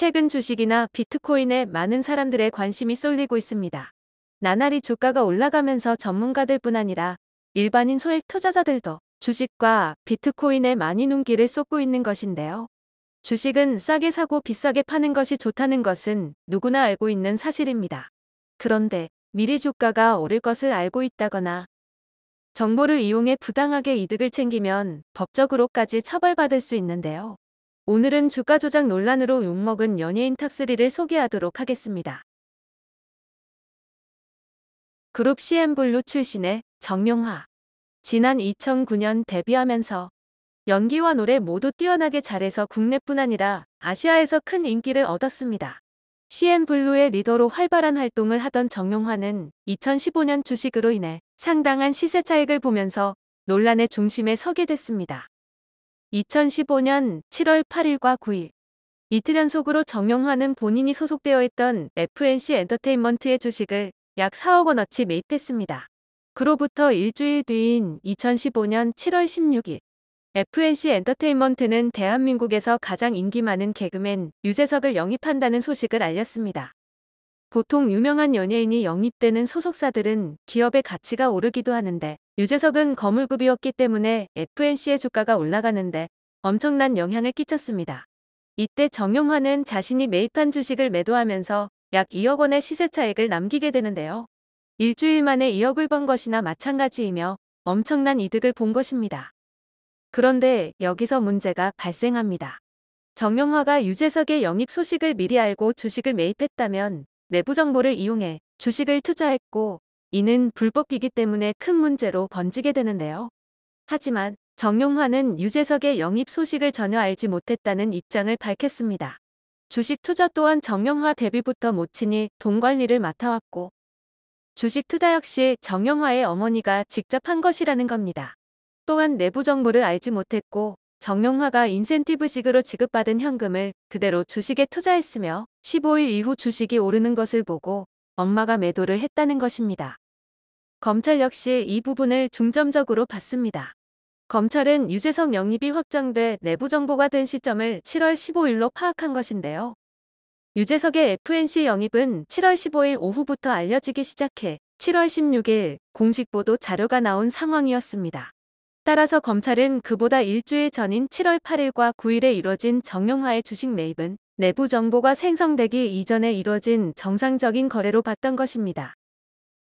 최근 주식이나 비트코인에 많은 사람들의 관심이 쏠리고 있습니다. 나날이 주가가 올라가면서 전문가들 뿐 아니라 일반인 소액 투자자들도 주식과 비트코인에 많이 눈길을 쏟고 있는 것인데요. 주식은 싸게 사고 비싸게 파는 것이 좋다는 것은 누구나 알고 있는 사실입니다. 그런데 미리 주가가 오를 것을 알고 있다거나 정보를 이용해 부당하게 이득을 챙기면 법적으로까지 처벌받을 수 있는데요. 오늘은 주가 조작 논란으로 욕먹은 연예인 탑3를 소개하도록 하겠습니다. 그룹 c m 블루 출신의 정용화. 지난 2009년 데뷔하면서 연기와 노래 모두 뛰어나게 잘해서 국내뿐 아니라 아시아에서 큰 인기를 얻었습니다. c m 블루의 리더로 활발한 활동을 하던 정용화는 2015년 주식으로 인해 상당한 시세 차익을 보면서 논란의 중심에 서게 됐습니다. 2015년 7월 8일과 9일 이틀 연속으로 정용화는 본인이 소속되어 있던 FNC 엔터테인먼트의 주식을 약 4억 원어치 매입했습니다. 그로부터 일주일 뒤인 2015년 7월 16일 FNC 엔터테인먼트는 대한민국에서 가장 인기 많은 개그맨 유재석을 영입한다는 소식을 알렸습니다. 보통 유명한 연예인이 영입되는 소속사들은 기업의 가치가 오르기도 하는데 유재석은 거물급이었기 때문에 FNC의 주가가 올라가는데 엄청난 영향을 끼쳤습니다. 이때 정용화는 자신이 매입한 주식을 매도하면서 약 2억 원의 시세 차익을 남기게 되는데요. 일주일 만에 2억을 번 것이나 마찬가지이며 엄청난 이득을 본 것입니다. 그런데 여기서 문제가 발생합니다. 정용화가 유재석의 영입 소식을 미리 알고 주식을 매입했다면 내부 정보를 이용해 주식을 투자했고 이는 불법이기 때문에 큰 문제로 번지게 되는데요. 하지만 정용화는 유재석의 영입 소식을 전혀 알지 못했다는 입장을 밝혔습니다. 주식 투자 또한 정용화 데뷔부터 모친이 돈 관리를 맡아왔고 주식 투자 역시 정용화의 어머니가 직접 한 것이라는 겁니다. 또한 내부 정보를 알지 못했고 정용화가 인센티브식으로 지급받은 현금을 그대로 주식에 투자했으며 15일 이후 주식이 오르는 것을 보고 엄마가 매도를 했다는 것입니다. 검찰 역시 이 부분을 중점적으로 봤습니다. 검찰은 유재석 영입이 확정돼 내부 정보가 된 시점을 7월 15일로 파악한 것인데요. 유재석의 FNC 영입은 7월 15일 오후부터 알려지기 시작해 7월 16일 공식 보도 자료가 나온 상황이었습니다. 따라서 검찰은 그보다 일주일 전인 7월 8일과 9일에 이뤄진 정용화의 주식 매입은 내부 정보가 생성되기 이전에 이뤄진 정상적인 거래로 봤던 것입니다.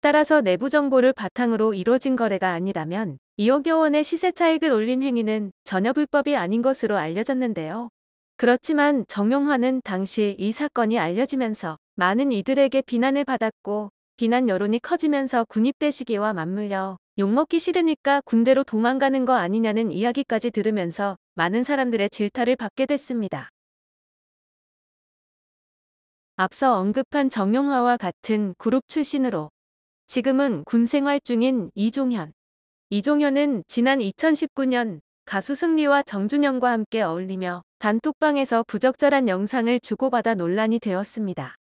따라서 내부 정보를 바탕으로 이뤄진 거래가 아니라면 2억여 원의 시세 차익을 올린 행위는 전혀 불법이 아닌 것으로 알려졌는데요. 그렇지만 정용화는 당시 이 사건이 알려지면서 많은 이들에게 비난을 받았고 비난 여론이 커지면서 군입대 시기와 맞물려 욕먹기 싫으니까 군대로 도망가는 거 아니냐는 이야기까지 들으면서 많은 사람들의 질타를 받게 됐습니다. 앞서 언급한 정용화와 같은 그룹 출신으로 지금은 군 생활 중인 이종현. 이종현은 지난 2019년 가수 승리와 정준영과 함께 어울리며 단톡방에서 부적절한 영상을 주고받아 논란이 되었습니다.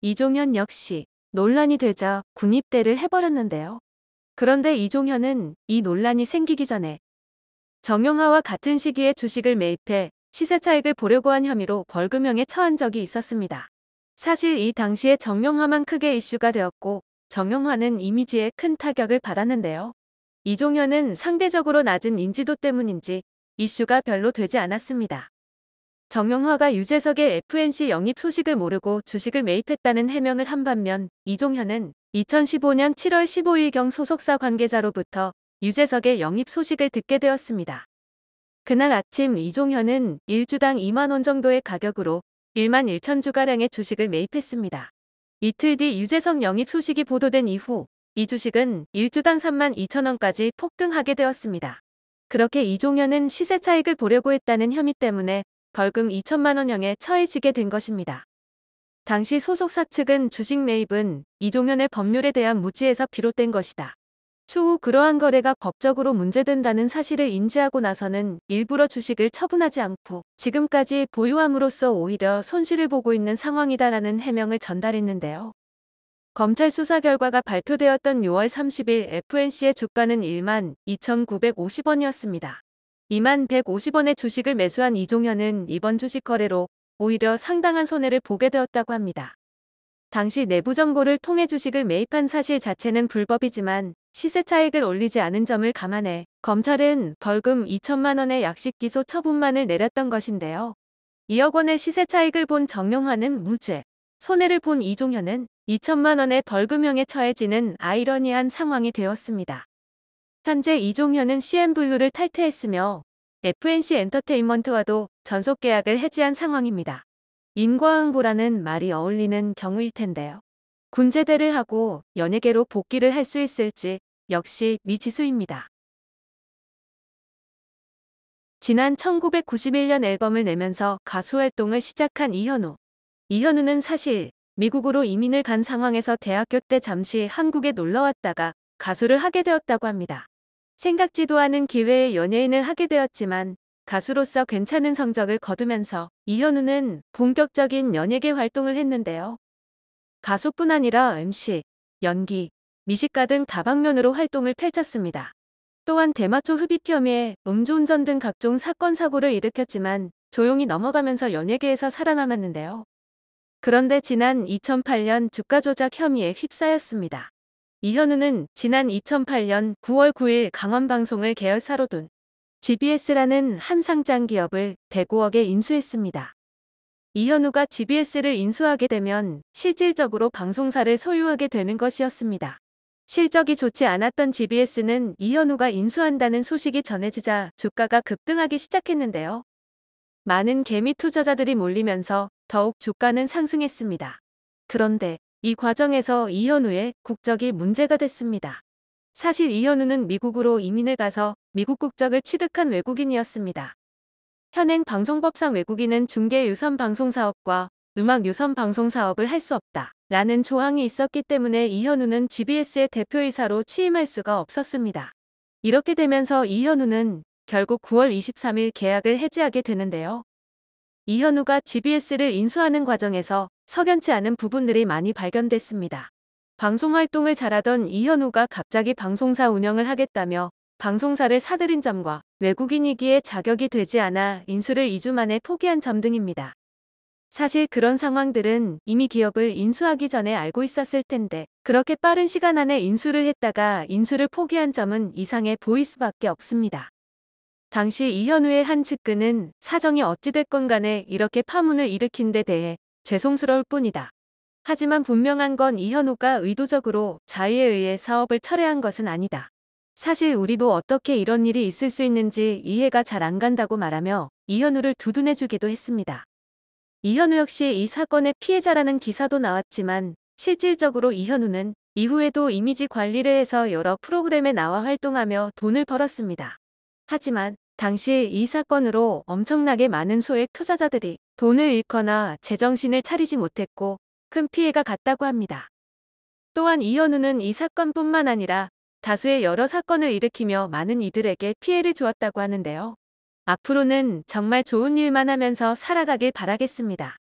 이종현 역시 논란이 되자 군입대를 해버렸는데요. 그런데 이종현은 이 논란이 생기기 전에 정영아와 같은 시기에 주식을 매입해 시세 차익을 보려고 한 혐의로 벌금형에 처한 적이 있었습니다. 사실 이 당시에 정영화만 크게 이슈가 되었고 정용화는 이미지에 큰 타격을 받았는데요. 이종현은 상대적으로 낮은 인지도 때문인지 이슈가 별로 되지 않았습니다. 정용화가 유재석의 FNC 영입 소식을 모르고 주식을 매입했다는 해명을 한 반면 이종현은 2015년 7월 15일경 소속사 관계자로부터 유재석의 영입 소식을 듣게 되었습니다. 그날 아침 이종현은 1주당 2만원 정도의 가격으로 1만 1천 주가량의 주식을 매입했습니다. 이틀 뒤 유재석 영입 소식이 보도된 이후 이 주식은 1주당 3만 2천원까지 폭등하게 되었습니다. 그렇게 이종현은 시세 차익을 보려고 했다는 혐의 때문에 벌금 2천만원형에 처해지게 된 것입니다. 당시 소속사 측은 주식 매입은 이종현의 법률에 대한 무지에서 비롯된 것이다. 추후 그러한 거래가 법적으로 문제된다는 사실을 인지하고 나서는 일부러 주식을 처분하지 않고 지금까지 보유함으로써 오히려 손실을 보고 있는 상황이다라는 해명을 전달했는데요. 검찰 수사 결과가 발표되었던 6월 30일 FNC의 주가는 1만 2,950원이었습니다. 2만 150원의 주식을 매수한 이종현은 이번 주식 거래로 오히려 상당한 손해를 보게 되었다고 합니다. 당시 내부 정보를 통해 주식을 매입한 사실 자체는 불법이지만 시세 차익을 올리지 않은 점을 감안해 검찰은 벌금 2천만 원의 약식 기소 처분만을 내렸던 것인데요. 2억 원의 시세 차익을 본 정용화는 무죄, 손해를 본 이종현은 2천만 원의 벌금형에 처해지는 아이러니한 상황이 되었습니다. 현재 이종현은 CN블루를 탈퇴했으며 FNC 엔터테인먼트와도 전속 계약을 해지한 상황입니다. 인과응보라는 말이 어울리는 경우일 텐데요. 군제대를 하고 연예계로 복귀를 할 수 있을지 역시 미지수입니다. 지난 1991년 앨범을 내면서 가수 활동을 시작한 이현우. 이현우는 사실 미국으로 이민을 간 상황에서 대학교 때 잠시 한국에 놀러왔다가 가수를 하게 되었다고 합니다. 생각지도 않은 기회에 연예인을 하게 되었지만 가수로서 괜찮은 성적을 거두면서 이현우는 본격적인 연예계 활동을 했는데요. 가수뿐 아니라 MC, 연기, 미식가 등 다방면으로 활동을 펼쳤습니다. 또한 대마초 흡입 혐의에 음주운전 등 각종 사건 사고를 일으켰지만 조용히 넘어가면서 연예계에서 살아남았는데요. 그런데 지난 2008년 주가 조작 혐의에 휩싸였습니다. 이현우는 지난 2008년 9월 9일 강원방송을 계열사로 둔 GBS라는 한 상장 기업을 105억에 인수했습니다. 이현우가 GBS를 인수하게 되면 실질적으로 방송사를 소유하게 되는 것이었습니다. 실적이 좋지 않았던 GBS는 이현우가 인수한다는 소식이 전해지자 주가가 급등하기 시작했는데요. 많은 개미 투자자들이 몰리면서 더욱 주가는 상승했습니다. 그런데 이 과정에서 이현우의 국적이 문제가 됐습니다. 사실 이현우는 미국으로 이민을 가서 미국 국적을 취득한 외국인이었습니다. 현행 방송법상 외국인은 중계 유선 방송 사업과 음악 유선 방송 사업을 할 수 없다. 라는 조항이 있었기 때문에 이현우는 GBS의 대표이사로 취임할 수가 없었습니다. 이렇게 되면서 이현우는 결국 9월 23일 계약을 해지하게 되는데요. 이현우가 GBS를 인수하는 과정에서 석연치 않은 부분들이 많이 발견됐습니다. 방송 활동을 잘하던 이현우가 갑자기 방송사 운영을 하겠다며 방송사를 사들인 점과 외국인이기에 자격이 되지 않아 인수를 2주 만에 포기한 점 등입니다. 사실 그런 상황들은 이미 기업을 인수하기 전에 알고 있었을 텐데 그렇게 빠른 시간 안에 인수를 했다가 인수를 포기한 점은 이상해 보일 수밖에 없습니다. 당시 이현우의 한 측근은 사정이 어찌됐건 간에 이렇게 파문을 일으킨 데 대해 죄송스러울 뿐이다. 하지만 분명한 건 이현우가 의도적으로 자의에 의해 사업을 철회한 것은 아니다. 사실 우리도 어떻게 이런 일이 있을 수 있는지 이해가 잘 안 간다고 말하며 이현우를 두둔해주기도 했습니다. 이현우 역시 이 사건의 피해자라는 기사도 나왔지만 실질적으로 이현우는 이후에도 이미지 관리를 해서 여러 프로그램에 나와 활동하며 돈을 벌었습니다. 하지만 당시 이 사건으로 엄청나게 많은 소액 투자자들이 돈을 잃거나 제정신을 차리지 못했고 큰 피해가 갔다고 합니다. 또한 이현우는 이 사건뿐만 아니라 다수의 여러 사건을 일으키며 많은 이들에게 피해를 주었다고 하는데요. 앞으로는 정말 좋은 일만 하면서 살아가길 바라겠습니다.